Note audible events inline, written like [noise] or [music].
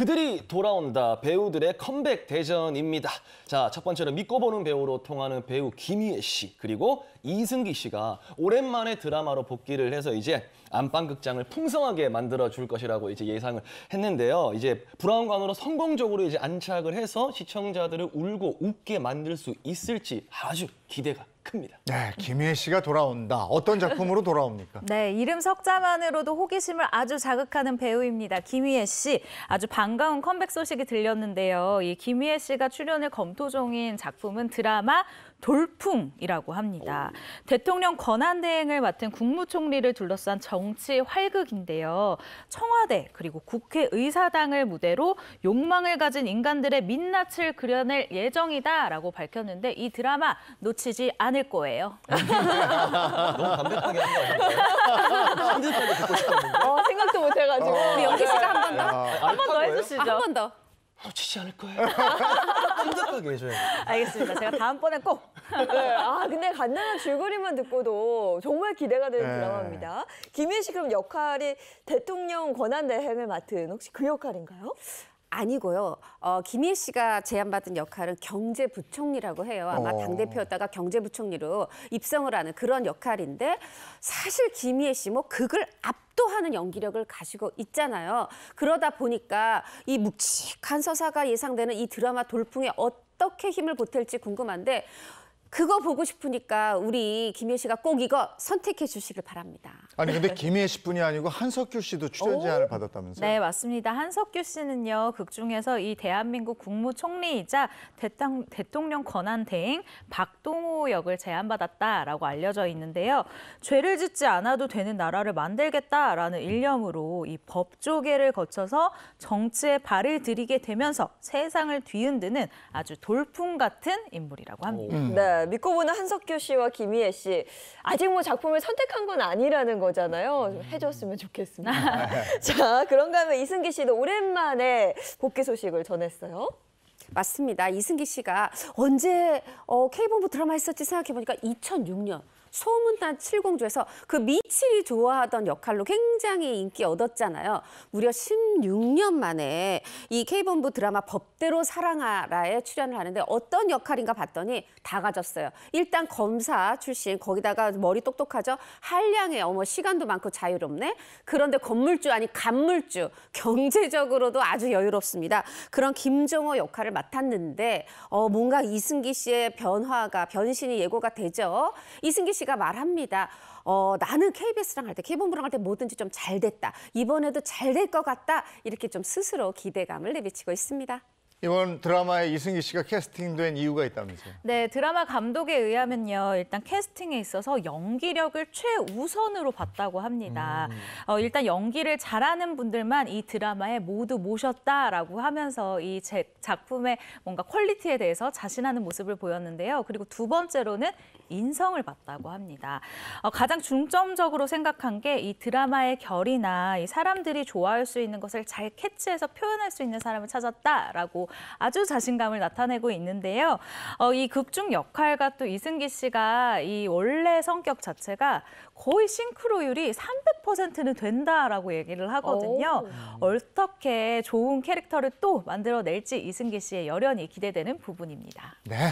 그들이 돌아온다 배우들의 컴백 대전입니다. 자, 첫 번째로 믿고 보는 배우로 통하는 배우 김희애 씨 그리고 이승기 씨가 오랜만에 드라마로 복귀를 해서 이제 안방극장을 풍성하게 만들어 줄 것이라고 이제 예상을 했는데요. 이제 브라운관으로 성공적으로 이제 안착을 해서 시청자들을 울고 웃게 만들 수 있을지 아주 기대가 큽니다. 네, 김희애 씨가 돌아온다. 어떤 작품으로 돌아옵니까? [laughs] 네, 이름 석자만으로도 호기심을 아주 자극하는 배우입니다. 김희애 씨. 아주 반가운 컴백 소식이 들렸는데요. 이 김희애 씨가 출연을 검토 중인 작품은 드라마 돌풍이라고 합니다. 오. 대통령 권한대행을 맡은 국무총리를 둘러싼 정치 활극인데요. 청와대 그리고 국회의사당을 무대로 욕망을 가진 인간들의 민낯을 그려낼 예정이다라고 밝혔는데 이 드라마 놓치지 않을 거예요. 너무 담백하게 한거 아요 어, 생각도 못 해가지고. 어. 우리 영기 씨가 한번 더? 한 번 더 해주시죠. 한 번 더. 놓치지 않을 거예요. 끈적하게 해줘야 돼요. 알겠습니다. 제가 다음번에 꼭. [laughs] 네, 아 근데 간단한 줄거리만 듣고도 정말 기대가 되는 네. 드라마입니다. 김윤식씨 그럼 역할이 대통령 권한 대행을 맡은 혹시 그 역할인가요? 아니고요. 어, 김희애 씨가 제안받은 역할은 경제부총리라고 해요. 아마 어. 당대표였다가 경제부총리로 입성을 하는 그런 역할인데 사실 김희애 씨뭐 극을 압도하는 연기력을 가지고 있잖아요. 그러다 보니까 이 묵직한 서사가 예상되는 이 드라마 돌풍에 어떻게 힘을 보탤지 궁금한데 그거 보고 싶으니까 우리 김혜 씨가 꼭 이거 선택해 주시길 바랍니다. 아니 근데 김혜 씨뿐이 아니고 한석규 씨도 출연 제안을 받았다면서요? 네 맞습니다. 한석규 씨는요 극 중에서 이 대한민국 국무총리이자 대탕, 대통령 권한 대행 박동호 역을 제안받았다라고 알려져 있는데요. 죄를 짓지 않아도 되는 나라를 만들겠다라는 일념으로 이 법조계를 거쳐서 정치에 발을 들이게 되면서 세상을 뒤흔드는 아주 돌풍 같은 인물이라고 합니다. 오. 음. 네. 자, 믿고 보는 한석규 씨와 김희애 씨. 아직 뭐 작품을 선택한 건 아니라는 거잖아요. 좀 해줬으면 좋겠습니다. [laughs] 자, 그런가 하면 이승기 씨도 오랜만에 복귀 소식을 전했어요. 맞습니다. 이승기 씨가 언제 어, K본부 드라마 했었지 생각해보니까 2006년 소문난 칠공주에서 그 미칠이 좋아하던 역할로 굉장히 인기 얻었잖아요. 무려 16년 만에 이 K본부 드라마 법대로 사랑하라에 출연을 하는데 어떤 역할인가 봤더니 다 가졌어요. 일단 검사 출신 거기다가 머리 똑똑하죠. 한량의 어머 시간도 많고 자유롭네. 그런데 건물주 아니 간물주 경제적으로도 아주 여유롭습니다. 그런 김종호 역할을 맡았는데 어 뭔가 이승기 씨의 변화가 변신이 예고가 되죠. 이승기 씨 씨가 말합니다. 어, 나는 KBS랑 할 때, K본부랑 할 때 뭐든지 좀 잘 됐다. 이번에도 잘될것 같다. 이렇게 좀 스스로 기대감을 내비치고 있습니다. 이번 드라마에 이승기 씨가 캐스팅된 이유가 있다면서요? 네, 드라마 감독에 의하면요. 일단 캐스팅에 있어서 연기력을 최우선으로 봤다고 합니다. 음. 어, 일단 연기를 잘하는 분들만 이 드라마에 모두 모셨다라고 하면서 이 제, 작품의 뭔가 퀄리티에 대해서 자신하는 모습을 보였는데요. 그리고 두 번째로는 인성을 봤다고 합니다. 어, 가장 중점적으로 생각한 게 이 드라마의 결이나 이 사람들이 좋아할 수 있는 것을 잘 캐치해서 표현할 수 있는 사람을 찾았다라고 아주 자신감을 나타내고 있는데요. 어, 이 극중 역할과 또 이승기 씨가 이 원래 성격 자체가 거의 싱크로율이 300%는 된다라고 얘기를 하거든요. 오. 어떻게 좋은 캐릭터를 또 만들어낼지 이승기 씨의 열연이 기대되는 부분입니다. 네.